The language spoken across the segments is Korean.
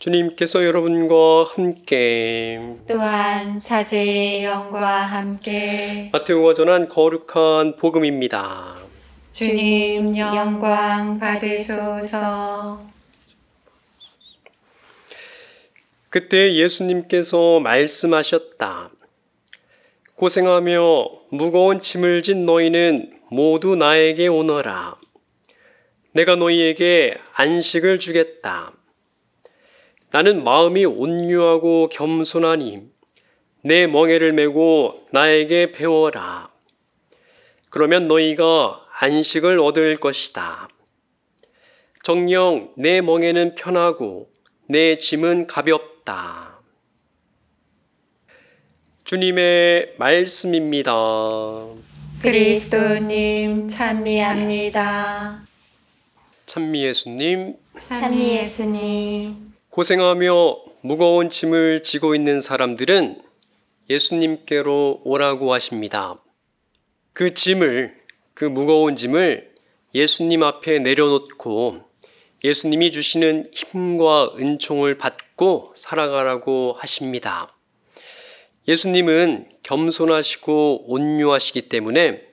주님께서 여러분과 함께 또한 사제의 영과 함께 마태우가 전한 거룩한 복음입니다. 주님 영광 받으소서 그때 예수님께서 말씀하셨다. 고생하며 무거운 짐을 진 너희는 모두 나에게 오너라. 내가 너희에게 안식을 주겠다. 나는 마음이 온유하고 겸손하니 내 멍에를 메고 나에게 배워라. 그러면 너희가 안식을 얻을 것이다. 정령 내 멍에는 편하고 내 짐은 가볍다. 주님의 말씀입니다. 그리스도님 찬미합니다. 찬미 예수님. 찬미 예수님. 고생하며 무거운 짐을 지고 있는 사람들은 예수님께로 오라고 하십니다. 그 짐을, 그 무거운 짐을 예수님 앞에 내려놓고 예수님이 주시는 힘과 은총을 받고 살아가라고 하십니다. 예수님은 겸손하시고 온유하시기 때문에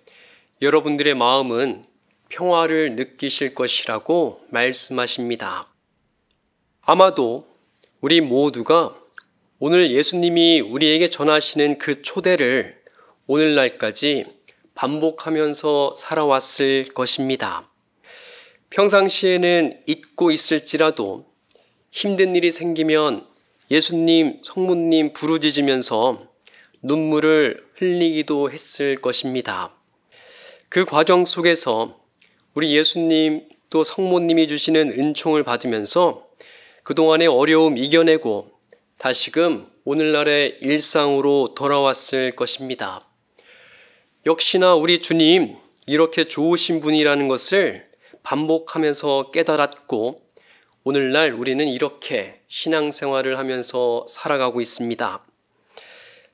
여러분들의 마음은 평화를 느끼실 것이라고 말씀하십니다. 아마도 우리 모두가 오늘 예수님이 우리에게 전하시는 그 초대를 오늘날까지 반복하면서 살아왔을 것입니다. 평상시에는 잊고 있을지라도 힘든 일이 생기면 예수님, 성모님 부르짖으면서 눈물을 흘리기도 했을 것입니다. 그 과정 속에서 우리 예수님 또 성모님이 주시는 은총을 받으면서 그동안의 어려움 이겨내고 다시금 오늘날의 일상으로 돌아왔을 것입니다. 역시나 우리 주님 이렇게 좋으신 분이라는 것을 반복하면서 깨달았고 오늘날 우리는 이렇게 신앙생활을 하면서 살아가고 있습니다.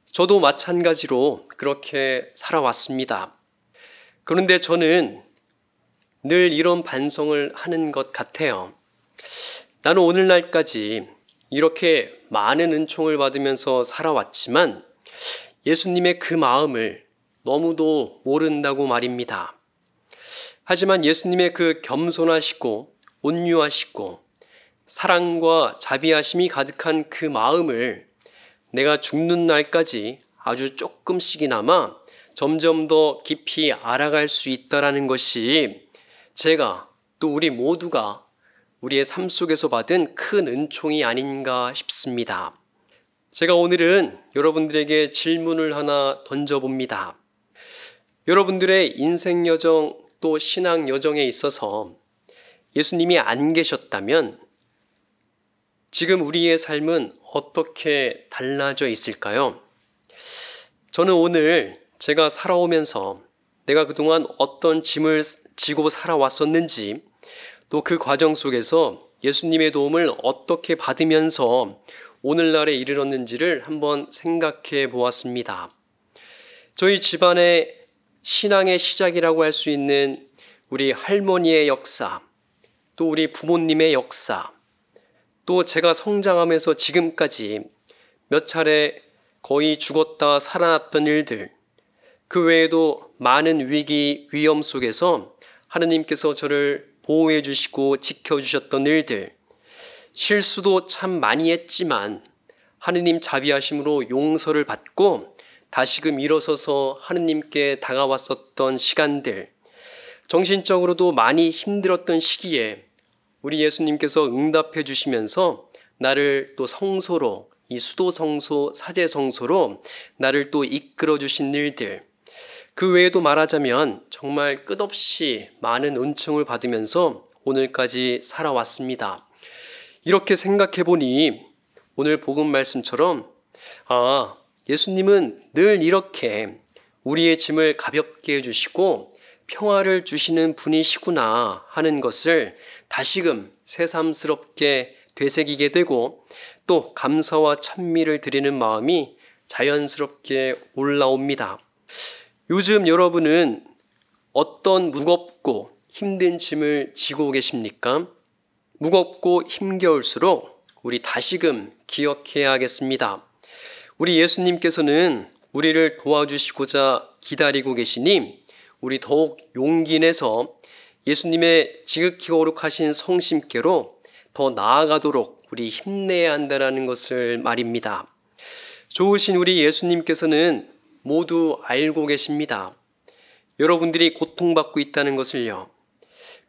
저도 마찬가지로 그렇게 살아왔습니다. 그런데 저는 늘 이런 반성을 하는 것 같아요. 나는 오늘날까지 이렇게 많은 은총을 받으면서 살아왔지만 예수님의 그 마음을 너무도 모른다고 말입니다. 하지만 예수님의 그 겸손하시고 온유하시고 사랑과 자비하심이 가득한 그 마음을 내가 죽는 날까지 아주 조금씩이나마 점점 더 깊이 알아갈 수 있다라는 것이 제가 또 우리 모두가 우리의 삶 속에서 받은 큰 은총이 아닌가 싶습니다. 제가 오늘은 여러분들에게 질문을 하나 던져봅니다. 여러분들의 인생 여정 또 신앙 여정에 있어서 예수님이 안 계셨다면 지금 우리의 삶은 어떻게 달라져 있을까요? 저는 오늘 제가 살아오면서 내가 그동안 어떤 짐을 지고 살아왔었는지 또그 과정 속에서 예수님의 도움을 어떻게 받으면서 오늘날에 이르렀는지를 한번 생각해 보았습니다. 저희 집안의 신앙의 시작이라고 할 수 있는 우리 할머니의 역사, 또 우리 부모님의 역사, 또 제가 성장하면서 지금까지 몇 차례 거의 죽었다 살아났던 일들, 그 외에도 많은 위기, 위험 속에서 하느님께서 저를 보호해 주시고 지켜 주셨던 일들 실수도 참 많이 했지만 하느님 자비하심으로 용서를 받고 다시금 일어서서 하느님께 다가왔었던 시간들 정신적으로도 많이 힘들었던 시기에 우리 예수님께서 응답해 주시면서 나를 또 성소로 이 수도 성소 사제 성소로 나를 또 이끌어 주신 일들 그 외에도 말하자면 정말 끝없이 많은 은총을 받으면서 오늘까지 살아왔습니다. 이렇게 생각해 보니 오늘 복음 말씀처럼 아, 예수님은 늘 이렇게 우리의 짐을 가볍게 해주시고 평화를 주시는 분이시구나 하는 것을 다시금 새삼스럽게 되새기게 되고 또 감사와 찬미를 드리는 마음이 자연스럽게 올라옵니다. 요즘 여러분은 어떤 무겁고 힘든 짐을 지고 계십니까? 무겁고 힘겨울수록 우리 다시금 기억해야 겠습니다 우리 예수님께서는 우리를 도와주시고자 기다리고 계시니 우리 더욱 용기 내서 예수님의 지극히 거룩하신 성심께로 더 나아가도록 우리 힘내야 한다라는 것을 말입니다. 좋으신 우리 예수님께서는 모두 알고 계십니다. 여러분들이 고통받고 있다는 것을요.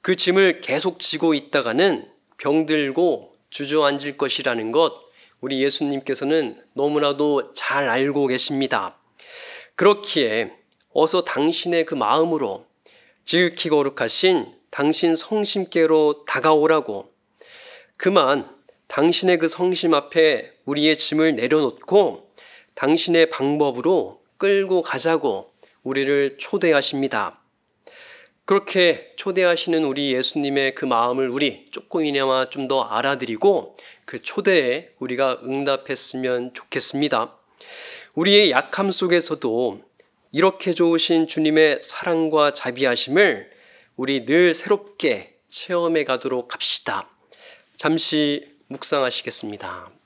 그 짐을 계속 지고 있다가는 병들고 주저앉을 것이라는 것 우리 예수님께서는 너무나도 잘 알고 계십니다. 그렇기에 어서 당신의 그 마음으로 지극히 거룩하신 당신 성심께로 다가오라고 그만 당신의 그 성심 앞에 우리의 짐을 내려놓고 당신의 방법으로 끌고 가자고 우리를 초대하십니다. 그렇게 초대하시는 우리 예수님의 그 마음을 우리 조금이나마 좀 더 알아들이고 그 초대에 우리가 응답했으면 좋겠습니다. 우리의 약함 속에서도 이렇게 좋으신 주님의 사랑과 자비하심을 우리 늘 새롭게 체험해 가도록 합시다. 잠시 묵상하시겠습니다.